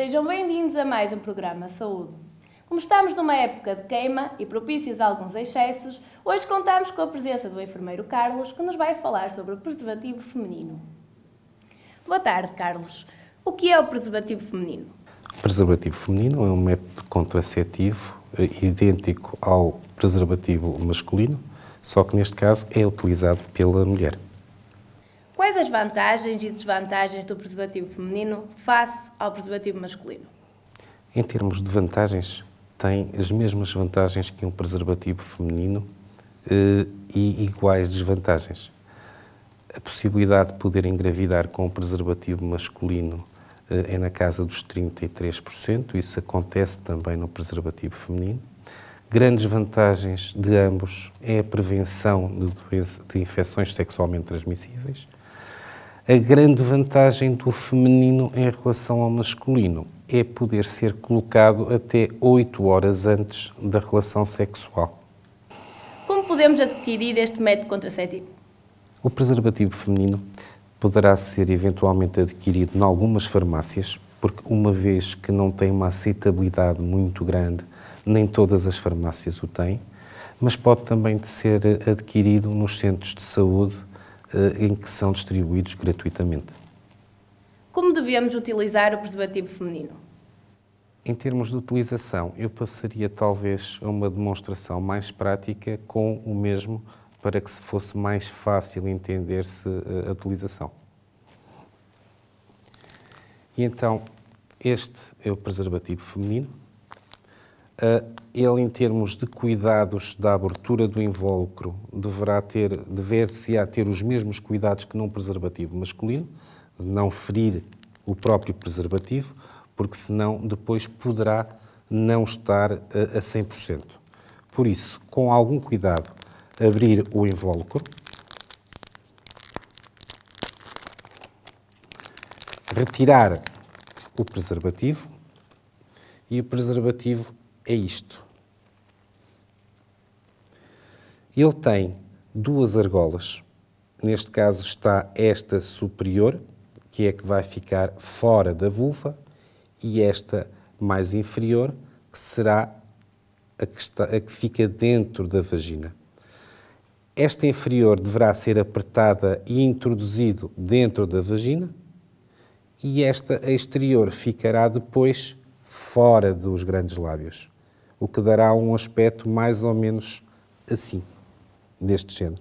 sejam bem-vindos a mais um programa Saúde. Como estamos numa época de queima e propícias a alguns excessos, hoje contamos com a presença do enfermeiro Carlos, que nos vai falar sobre o preservativo feminino. Boa tarde, Carlos. O que é o preservativo feminino? O preservativo feminino é um método contraceptivo eh, idêntico ao preservativo masculino, só que neste caso é utilizado pela mulher. Quais as vantagens e desvantagens do preservativo feminino face ao preservativo masculino? Em termos de vantagens, tem as mesmas vantagens que um preservativo feminino eh, e iguais desvantagens. A possibilidade de poder engravidar com o preservativo masculino eh, é na casa dos 33%, isso acontece também no preservativo feminino. Grandes vantagens de ambos é a prevenção de, doença, de infecções sexualmente transmissíveis, a grande vantagem do feminino em relação ao masculino é poder ser colocado até 8 horas antes da relação sexual. Como podemos adquirir este método contraceptivo? O preservativo feminino poderá ser eventualmente adquirido em algumas farmácias, porque uma vez que não tem uma aceitabilidade muito grande, nem todas as farmácias o têm, mas pode também ser adquirido nos centros de saúde eh, em que são distribuídos gratuitamente. Como devemos utilizar o preservativo feminino? Em termos de utilização, eu passaria talvez a uma demonstração mais prática com o mesmo para que se fosse mais fácil entender-se eh, a utilização. E então, este é o preservativo feminino. Eh, ele, em termos de cuidados da abertura do invólucro, deverá ter, dever se a ter os mesmos cuidados que num preservativo masculino, não ferir o próprio preservativo, porque senão depois poderá não estar eh, a, a 100%. Por isso, com algum cuidado, abrir o invólucro, retirar o preservativo e o preservativo é isto. Ele tem duas argolas. Neste caso está esta superior, que é que vai ficar fora da vulva, e esta mais inferior, que será a que, está, a que fica dentro da vagina. Esta inferior deverá ser apertada e introduzido dentro da vagina, e esta exterior ficará depois fora dos grandes lábios o que dará um aspecto mais ou menos assim, deste género.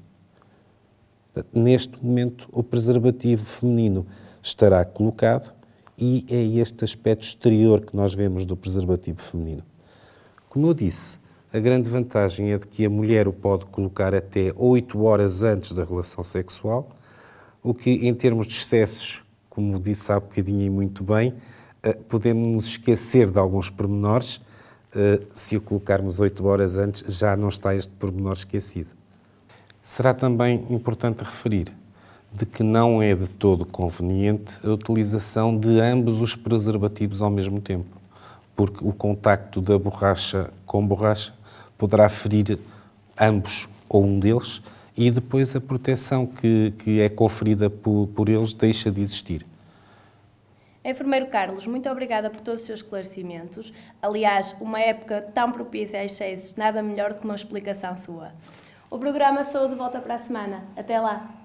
Neste momento, o preservativo feminino estará colocado e é este aspecto exterior que nós vemos do preservativo feminino. Como eu disse, a grande vantagem é de que a mulher o pode colocar até 8 horas antes da relação sexual, o que, em termos de excessos, como disse há bocadinho e muito bem, eh, podemos nos esquecer de alguns pormenores eh, se o colocarmos 8 horas antes, já não está este pormenor esquecido. Será também importante referir de que não é de todo conveniente a utilização de ambos os preservativos ao mesmo tempo, porque o contacto da borracha com borracha poderá ferir ambos ou um deles e depois a proteção que, que é conferida por, por eles deixa de existir. Enfermeiro Carlos, muito obrigada por todos os seus esclarecimentos. Aliás, uma época tão propícia a excessos, nada melhor do que uma explicação sua. O programa Saúde volta para a semana. Até lá!